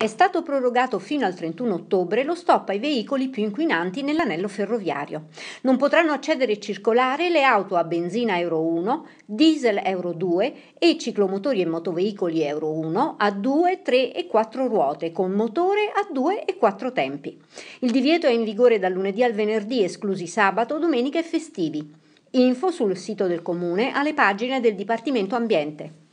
È stato prorogato fino al 31 ottobre lo stop ai veicoli più inquinanti nell'anello ferroviario. Non potranno accedere e circolare le auto a benzina Euro 1, diesel Euro 2 e ciclomotori e motoveicoli Euro 1 a 2, 3 e 4 ruote con motore a 2 e 4 tempi. Il divieto è in vigore dal lunedì al venerdì, esclusi sabato, domenica e festivi. Info sul sito del comune alle pagine del Dipartimento Ambiente.